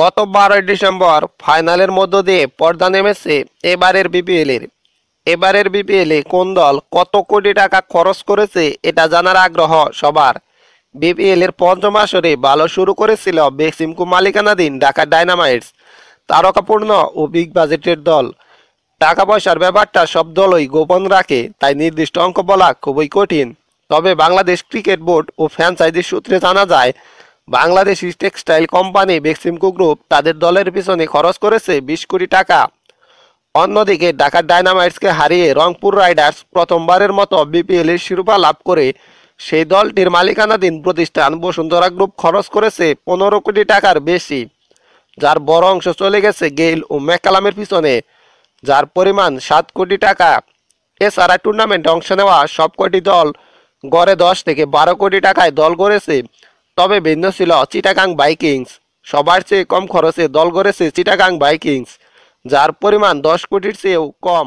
গত বারোই ডিসেম্বর ফাইনালের মধ্য দিয়ে পর্দা নেমেছে এবারের বিপিএলের এবারের বিপিএলে কোন দল কত কোটি টাকা খরচ করেছে এটা জানার আগ্রহ সবার বিপিএলের পঞ্চম আসরে ভালো শুরু করেছিল বেসিমকু মালিকানাধীন ঢাকা ডাইনামাইটস তারকাপূর্ণ ও বিগ বাজেটের দল টাকা পয়সার ব্যাপারটা সব দলই গোপন রাখে তাই নির্দিষ্ট অঙ্ক বলা খুবই কঠিন তবে বাংলাদেশ ক্রিকেট বোর্ড ও ফ্র্যাঞ্চাইজি সূত্রে জানা যায় Bangladeshi textile company Beximco group তাদের দলের পিছনে খরচ করেছে বিশ কোটি টাকা অন্যদিকে ঢাকা ডায়নামাইটসকে হারিয়ে রংপুর রাইডার্স প্রথমবারের মতো বিপিএল এর শিরোপা লাভ করে সেই দলটির মালিকানাধীন প্রতিষ্ঠান বসুন্ধরা গ্রুপ খরচ করেছে পনেরো কোটি টাকার বেশি যার বড় অংশ চলে গেছে গেইল ও ম্যাকালামের পিছনে যার পরিমাণ সাত কোটি টাকা এছাড়া টুর্নামেন্টে অংশ নেওয়া সবকটি দল গড়ে দশ থেকে বারো কোটি টাকায় দল করেছে তবে ভিন্ন ছিল চিটাগাং বাইকিংস সবার চেয়ে কম খরচে দল গড়েছে চিটাগাং বাইকিংস যার পরিমাণ দশ কোটির চেয়েও কম